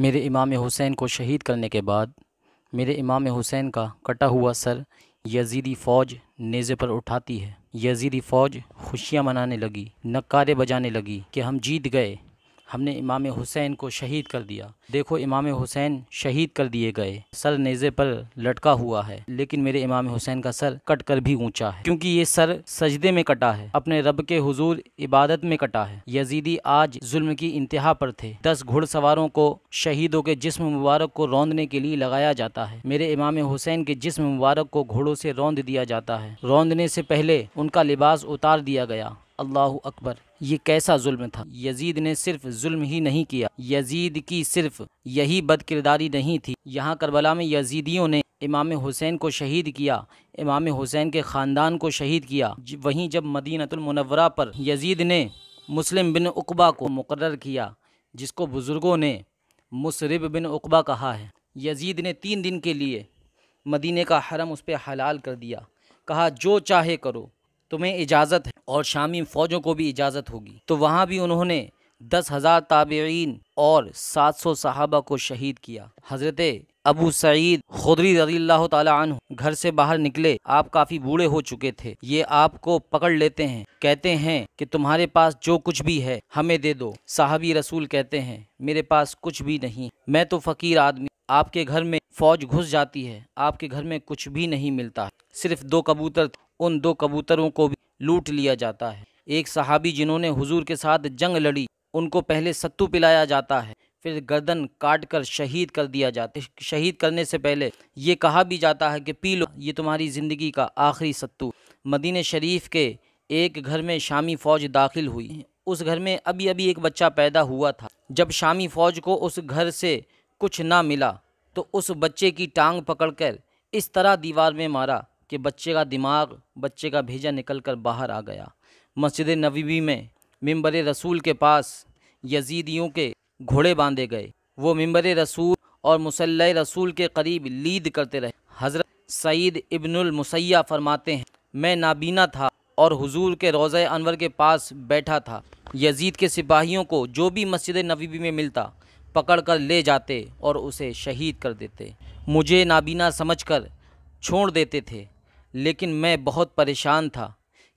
मेरे इमाम हुसैन को शहीद करने के बाद मेरे इमाम हुसैन का कटा हुआ सर यजीदी फ़ौज नेज़े पर उठाती है यजीदी फ़ौज खुशियाँ मनाने लगी नकारे बजाने लगी कि हम जीत गए हमने इमाम हुसैन को शहीद कर दिया देखो इमाम हुसैन शहीद कर दिए गए सर नेज़े पर लटका हुआ है लेकिन मेरे इमाम हुसैन का सर कट कर भी ऊंचा है क्योंकि ये सर सजदे में कटा है अपने रब के हुजूर इबादत में कटा है यजीदी आज जुल्म की इंतहा पर थे दस घुड़सवारों को शहीदों के जिस्म मुबारक को रौंदने के लिए लगाया जाता है मेरे इमाम हुसैन के जिस्म मुबारक को घोड़ों से रौंद दिया जाता है रौंदने से पहले उनका लिबास उतार दिया गया अल्लाह अकबर ये कैसा जुल्म था यजीद ने सिर्फ जुल्म ही नहीं किया यजीद की सिर्फ यही बद किरदारी नहीं थी यहाँ करबला में यजीदियों ने इमाम हुसैन को शहीद किया इमाम हुसैन के ख़ानदान को शहीद किया वहीं जब मदीनतुलमनवरा पर यजीद ने मुस्लिम बिन उकबा को मुकर किया जिसको बुज़ुर्गों ने मुसरब बिन उकबा कहा है यजीद ने तीन दिन के लिए मदीने का हरम उस पर हलाल कर दिया कहा जो चाहे करो तुम्हें इजाज़त है और शामी फ़ौजों को भी इजाज़त होगी तो वहाँ भी उन्होंने दस हज़ार ताबेन और सात सौ सहाबा को शहीद किया हज़रत अबू सईद खुदरी रजी अल्लाह तन घर से बाहर निकले आप काफ़ी बूढ़े हो चुके थे ये आपको पकड़ लेते हैं कहते हैं कि तुम्हारे पास जो कुछ भी है हमें दे दो साहबी रसूल कहते हैं मेरे पास कुछ भी नहीं मैं तो फ़कीर आदमी आपके घर में फौज घुस जाती है आपके घर में कुछ भी नहीं मिलता सिर्फ दो कबूतर उन दो कबूतरों को भी लूट लिया जाता है एक सहाबी जिन्होंने हुजूर के साथ जंग लड़ी उनको पहले सत्तू पिलाया जाता है फिर गर्दन काट कर शहीद कर दिया जाता है शहीद करने से पहले ये कहा भी जाता है कि पी लो ये तुम्हारी ज़िंदगी का आखिरी सत्तू मदीन शरीफ के एक घर में शामी फ़ौज दाखिल हुई उस घर में अभी अभी एक बच्चा पैदा हुआ था जब शामी फ़ौज को उस घर से कुछ ना मिला तो उस बच्चे की टांग पकड़कर इस तरह दीवार में मारा कि बच्चे का दिमाग बच्चे का भेजा निकल कर बाहर आ गया मस्जिद नबीबी में मम्बर रसूल के पास यजीदियों के घोड़े बांधे गए वो मम्बर रसूल और मुसल रसूल के करीब लीद करते रहे हज़रत सईद इब्नुल मुसैया फरमाते हैं मैं नाबीना था और हुजूर के रोज़ अनवर के पास बैठा था यजीद के सिपाहियों को जो भी मस्जिद नबीबी में मिलता पकड़ कर ले जाते और उसे शहीद कर देते मुझे नाबीना समझ कर छोड़ देते थे लेकिन मैं बहुत परेशान था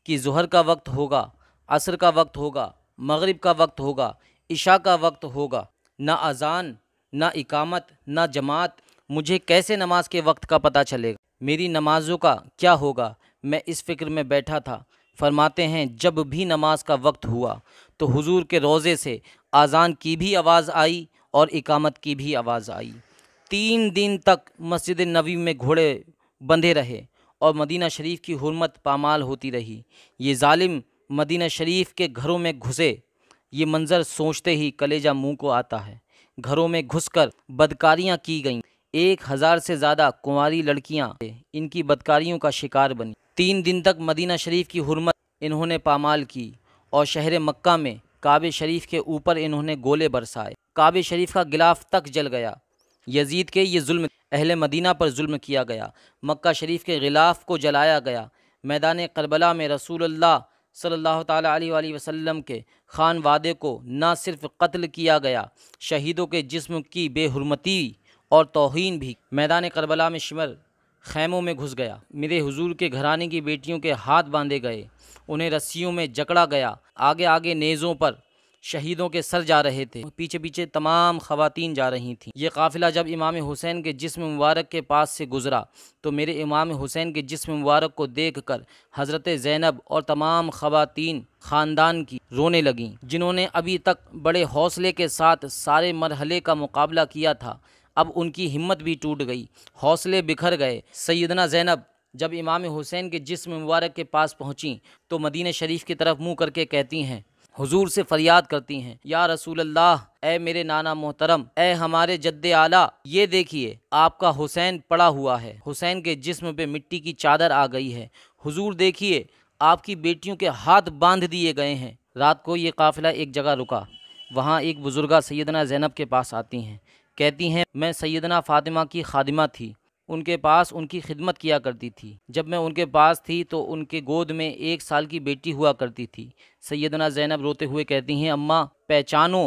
कि जहर का वक्त होगा असर का वक्त होगा मगरिब का वक्त होगा इशा का वक्त होगा ना अजान ना इकामत ना जमात मुझे कैसे नमाज के वक्त का पता चलेगा मेरी नमाज़ों का क्या होगा मैं इस फ़िक्र में बैठा था फरमाते हैं जब भी नमाज का वक्त हुआ तो हुजूर के रोज़े से आज़ान की भी आवाज़ आई और इकामत की भी आवाज़ आई तीन दिन तक मस्जिद नबी में घोड़े बंधे रहे और मदीना शरीफ की हरमत पामाल होती रही ये ालिम मदीना शरीफ के घरों में घुसे ये मंज़र सोचते ही कलेजा मुंह को आता है घरों में घुसकर बदकारियां की गईं एक हज़ार से ज़्यादा कुंवारी लड़कियां इनकी बदकारियों का शिकार बनी तीन दिन तक मदीना शरीफ की हरमत इन्होंने पामाल की और शहर मक्का में काब शरीफ के ऊपर इन्होंने गोले बरसाए काब शरीफ का गिलाफ तक जल गया यजीद के ये जुल्म अहल मदीना पर जुल्म किया गया मक्का शरीफ के गिलाफ को जलाया गया मैदान करबला में रसूल सल्लल्लाहु अलैहि वसल्लम के खान वादे को न सिर्फ कत्ल किया गया शहीदों के जिस्म की बेहरमती और तोहन भी मैदान करबला में शिमर खैमों में घुस गया मेरे हुजूर के घरानी की बेटियों के हाथ बांधे गए उन्हें रस्सियों में जकड़ा गया आगे आगे नेज़ों पर शहीदों के सर जा रहे थे पीछे पीछे तमाम खवतिन जा रही थीं ये काफ़िला जब इमाम हुसैन के जिसम मुबारक के पास से गुज़रा तो मेरे इमाम हुसैन के जिसम मुबारक को देख कर हज़रत ज़ैनब और तमाम खवतिन ख़ानदान की रोने लगीं जिन्होंने अभी तक बड़े हौसले के साथ सारे मरहले का मुकाबला किया था अब उनकी हिम्मत भी टूट गई हौसले बिखर गए सैदना ज़ैनब जब इमाम हुसैन के जिसम मुबारक के पास पहुँची तो मदीन शरीफ की तरफ मुँह करके कहती हैं हुजूर से फरियाद करती हैं या रसूल अल्लाह ए मेरे नाना मोहतरम ए हमारे जद्द आला ये देखिए आपका हुसैन पड़ा हुआ है हुसैन के जिस्म पे मिट्टी की चादर आ गई है हुजूर देखिए आपकी बेटियों के हाथ बांध दिए गए हैं रात को ये काफ़िला एक जगह रुका वहाँ एक बुज़ुर्गा सैदना ज़ैनब के पास आती हैं कहती हैं मैं सैदना फ़ातिमा की खादिमा थी उनके पास उनकी खिदमत किया करती थी जब मैं उनके पास थी तो उनके गोद में एक साल की बेटी हुआ करती थी सैदना ज़ैनब रोते हुए कहती हैं अम्मा पहचानो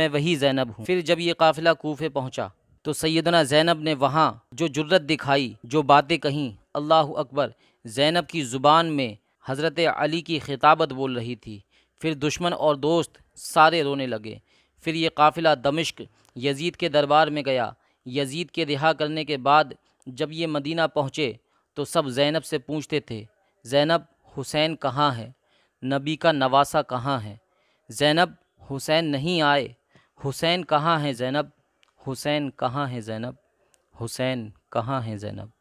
मैं वही ज़ैनब हूँ फिर जब ये काफ़िला कोफे पहुँचा तो सैदना ज़ैनब ने वहाँ जो जुर्रत दिखाई जो बातें कहीं अल्लाह अकबर ज़ैनब की ज़ुबान में हज़रत अली की खिताबत बोल रही थी फिर दुश्मन और दोस्त सारे रोने लगे फिर ये काफ़िला दमिश्क यजीद के दरबार में गया यजीद के रिहा करने के बाद जब ये मदीना पहुँचे तो सब ज़ैनब से पूछते थे ज़ैनब हुसैन कहाँ है नबी का नवासा कहाँ है ज़ैनब हुसैन नहीं आए हुसैन कहाँ हैं ज़ैनब हुसैन कहाँ हैं ज़ैनब हुसैन कहाँ हैं ज़ैनब